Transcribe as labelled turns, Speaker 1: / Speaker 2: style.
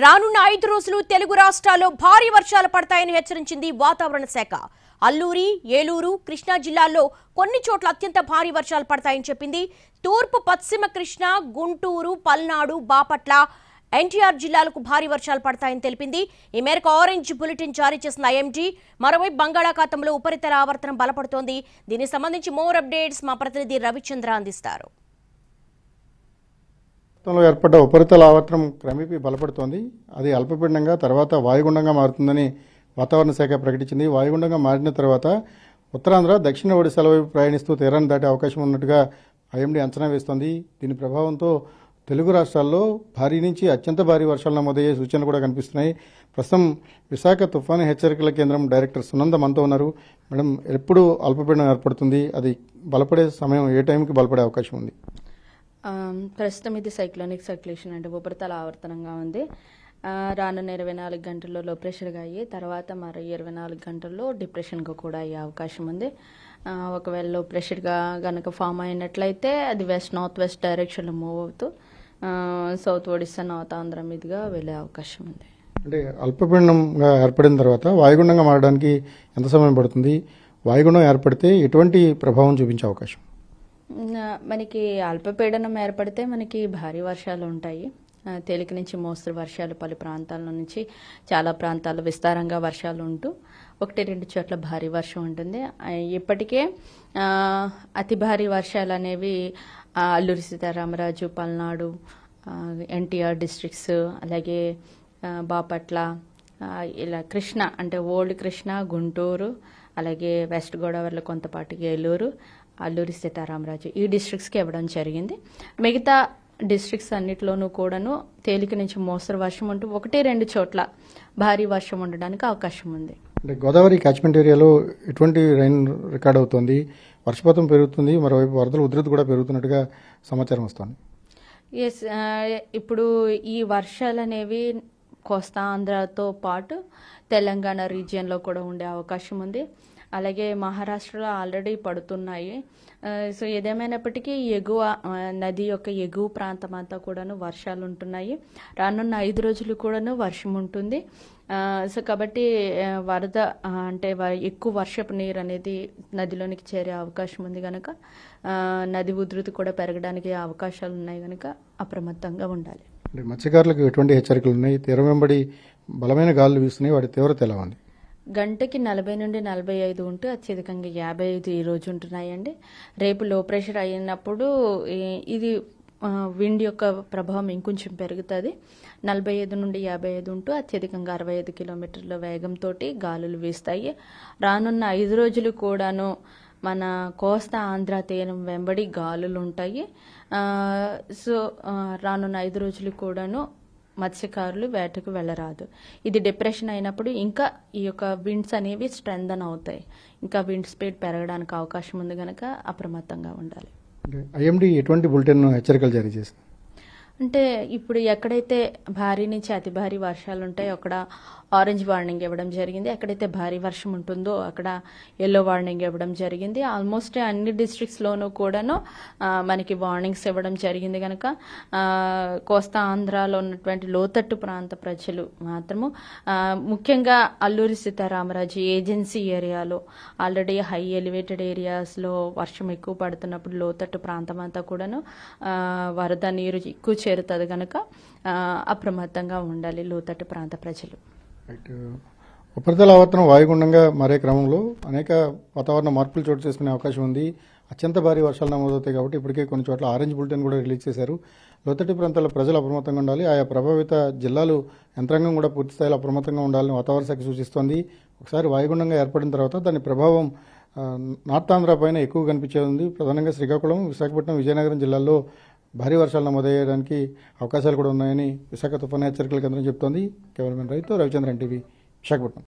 Speaker 1: రానున్న ఐదు రోజులు తెలుగు రాష్ట్రాల్లో భారీ వర్షాలు పడతాయని హెచ్చరించింది వాతావరణ శాఖ అల్లూరి ఏలూరు కృష్ణా జిల్లాల్లో కొన్ని చోట్ల అత్యంత భారీ వర్షాలు పడతాయని చెప్పింది తూర్పు పశ్చిమ కృష్ణా గుంటూరు పల్నాడు బాపట్ల ఎన్టీఆర్ జిల్లాలకు భారీ వర్షాలు పడతాయని తెలిపింది ఈ మేరకు ఆరెంజ్ బులెటిన్ జారీ చేసిన ఐఎండి మరోవైపు బంగాళాఖాతంలో ఉపరితల ఆవర్తనం బలపడుతోంది దీనికి సంబంధించి మోర్ అప్డేట్స్ మా ప్రతినిధి రవిచంద్ర అందిస్తారు
Speaker 2: రక్తంలో ఏర్పడ్డ ఉపరితల ఆవర్తనం క్రమేపీ బలపడుతోంది అది అల్పపీడనంగా తర్వాత వాయుగుండంగా మారుతుందని వాతావరణ శాఖ ప్రకటించింది వాయుగుండంగా మారిన తర్వాత ఉత్తరాంధ్ర దక్షిణ ఒడిశాల వైపు ప్రయాణిస్తూ తీరాన్ని దాటే అవకాశం ఉన్నట్టుగా ఐఎండి అంచనా వేస్తోంది దీని ప్రభావంతో తెలుగు రాష్ట్రాల్లో భారీ నుంచి అత్యంత భారీ వర్షాలు నమోదయ్యే సూచనలు కూడా కనిపిస్తున్నాయి ప్రస్తుతం విశాఖ తుఫాను హెచ్చరికల కేంద్రం డైరెక్టర్ సునంద మనతో ఉన్నారు మేడం ఎప్పుడు అల్పపీడనం ఏర్పడుతుంది అది బలపడే సమయం ఏ టైంకి బలపడే అవకాశం ఉంది
Speaker 1: ప్రస్తుతం ఇది సైక్లోనిక్ సర్క్యులేషన్ అంటే ఉపరితల ఆవర్తనంగా ఉంది రానున్న ఇరవై నాలుగు గంటల్లో లో ప్రెషర్గా అయ్యి తర్వాత మరో ఇరవై నాలుగు గంటల్లో డిప్రెషన్గా కూడా అయ్యే అవకాశం ఉంది ఒకవేళ లో ప్రెషర్గా కనుక ఫామ్ అయినట్లయితే అది వెస్ట్ నార్త్ వెస్ట్ డైరెక్షన్లో మూవ్ అవుతూ సౌత్ ఒడిస్సా నార్త్ ఆంధ్ర మీదుగా వెళ్ళే అవకాశం ఉంది
Speaker 2: అంటే అల్పపీడనంగా ఏర్పడిన తర్వాత వాయుగుండంగా మారడానికి ఎంత సమయం పడుతుంది వాయుగుండం ఏర్పడితే ఎటువంటి ప్రభావం చూపించే అవకాశం
Speaker 1: మనకి అల్పపీడనం ఏర్పడితే మనకి భారీ వర్షాలు ఉంటాయి తేలిక నుంచి మోస్తరు వర్షాలు పలు ప్రాంతాల నుంచి చాలా ప్రాంతాల్లో విస్తారంగా వర్షాలు ఉంటూ ఒకటి రెండు చోట్ల భారీ వర్షం ఉంటుంది ఇప్పటికే అతి భారీ వర్షాలు అనేవి అల్లూరి సీతారామరాజు పల్నాడు ఎన్టీఆర్ డిస్ట్రిక్ట్స్ అలాగే బాపట్ల ఇలా కృష్ణ అంటే ఓల్డ్ కృష్ణ గుంటూరు అలాగే వెస్ట్ గోదావరిలో కొంతపాటు ఏలూరు అల్లూరి సీతారామరాజు ఈ డిస్ట్రిక్ట్స్కి ఇవ్వడం జరిగింది మిగతా డిస్ట్రిక్ట్స్ అన్నిట్లోనూ కూడాను తేలిక నుంచి మోస్తరు వర్షం ఉంటూ ఒకటి రెండు చోట్ల భారీ వర్షం ఉండడానికి అవకాశం ఉంది
Speaker 2: అంటే గోదావరి క్యాచ్మెంట్ ఏరియాలో ఎటువంటి రైన్ రికార్డ్ అవుతుంది వర్షపాతం పెరుగుతుంది మరోవైపు వరదలు ఉధృతి కూడా పెరుగుతున్నట్టుగా సమాచారం వస్తుంది
Speaker 1: ఎస్ ఇప్పుడు ఈ వర్షాలు అనేవి కోస్తా ఆంధ్రాతో పాటు తెలంగాణ రీజియన్లో కూడా ఉండే అవకాశం ఉంది అలాగే మహారాష్ట్రలో ఆల్రెడీ పడుతున్నాయి సో ఏదేమైనప్పటికీ ఎగువ నది యొక్క ఎగువ ప్రాంతం అంతా కూడాను వర్షాలు ఉంటున్నాయి రానున్న ఐదు రోజులు కూడాను వర్షం ఉంటుంది సో కాబట్టి వరద అంటే ఎక్కువ వర్షపు నీరు అనేది నదిలోనికి చేరే అవకాశం ఉంది కనుక నది ఉధృతి కూడా పెరగడానికి అవకాశాలు ఉన్నాయి కనుక అప్రమత్తంగా ఉండాలి
Speaker 2: మత్స్యకారులకు ఎటువంటి హెచ్చరికలు ఉన్నాయి తీరం వెంబడి బలమైన గాలులు వీస్తున్నాయి వాటి తీవ్రత ఎలా ఉంది
Speaker 1: గంటకి నలభై నుండి నలభై ఐదు ఉంటే అత్యధికంగా యాభై ఐదు ఈ రోజు ఉంటున్నాయండి రేపు లో ప్రెషర్ అయినప్పుడు ఇది విండ్ యొక్క ప్రభావం ఇంకొంచెం పెరుగుతుంది నలభై ఐదు నుండి యాభై ఐదు ఉంటూ అత్యధికంగా అరవై ఐదు కిలోమీటర్ల వేగంతో గాలులు వీస్తాయి రానున్న ఐదు రోజులు కూడాను మన కోస్తా ఆంధ్ర తీరం వెంబడి గాలులు ఉంటాయి సో రానున్న ఐదు రోజులు కూడాను మత్స్యకారులు వేటకు వెళ్ళరాదు ఇది డిప్రెషన్ అయినప్పుడు ఇంకా ఈ యొక్క విండ్స్ అనేవి స్ట్రెంగ్దన్ అవుతాయి ఇంకా విండ్ స్పీడ్ పెరగడానికి అవకాశం ఉంది కనుక అప్రమత్తంగా ఉండాలి
Speaker 2: ఐఎండి ఎటువంటి బులెటిన్ హెచ్చరికలు జారీ చేసింది
Speaker 1: అంటే ఇప్పుడు ఎక్కడైతే భారీ నుంచి అతి భారీ వర్షాలు ఉంటాయో అక్కడ ఆరెంజ్ వార్నింగ్ ఇవ్వడం జరిగింది ఎక్కడైతే భారీ వర్షం ఉంటుందో అక్కడ ఎల్లో వార్నింగ్ ఇవ్వడం జరిగింది ఆల్మోస్ట్ అన్ని డిస్ట్రిక్ట్స్లోనూ కూడాను మనకి వార్నింగ్స్ ఇవ్వడం జరిగింది కనుక కోస్తా ఆంధ్రాలో ఉన్నటువంటి లోతట్టు ప్రాంత ప్రజలు మాత్రము ముఖ్యంగా అల్లూరి సీతారామరాజు ఏజెన్సీ ఏరియాలో ఆల్రెడీ హై ఎలివేటెడ్ ఏరియాస్లో వర్షం ఎక్కువ పడుతున్నప్పుడు లోతట్టు ప్రాంతం అంతా కూడాను వరద నీరు ఎక్కువ చేరుతుంది కనుక అప్రమత్తంగా ఉండాలి లోతట్టు ప్రాంత ప్రజలు
Speaker 2: ఉపరితల ఆవర్తనం వాయుగుండంగా మారే క్రమంలో అనేక వాతావరణ మార్పులు చోటు చేసుకునే అవకాశం ఉంది అత్యంత భారీ వర్షాలు నమోదవుతాయి కాబట్టి ఇప్పటికే కొన్ని చోట్ల ఆరెంజ్ బులెటిన్ కూడా రిలీజ్ చేశారు లోతటి ప్రాంతాల ప్రజలు అప్రమత్తంగా ఉండాలి ఆయా ప్రభావిత జిల్లాలు యంత్రాంగం కూడా పూర్తిస్థాయిలో అప్రమత్తంగా ఉండాలని వాతావరణ శాఖ సూచిస్తోంది ఒకసారి వాయుగుండంగా ఏర్పడిన తర్వాత దాని ప్రభావం నార్త్ ఆంధ్ర పైన ఎక్కువ కనిపించేది ఉంది ప్రధానంగా శ్రీకాకుళం విశాఖపట్నం విజయనగరం జిల్లాల్లో భారీ వర్షాలు నమోదయ్యడానికి అవకాశాలు కూడా ఉన్నాయని విశాఖ తుఫాను హెచ్చరికల కేంద్రం చెబుతోంది కెమెరామెన్ రైతు రవిచంద్రన్ టీవీ విశాఖపట్నం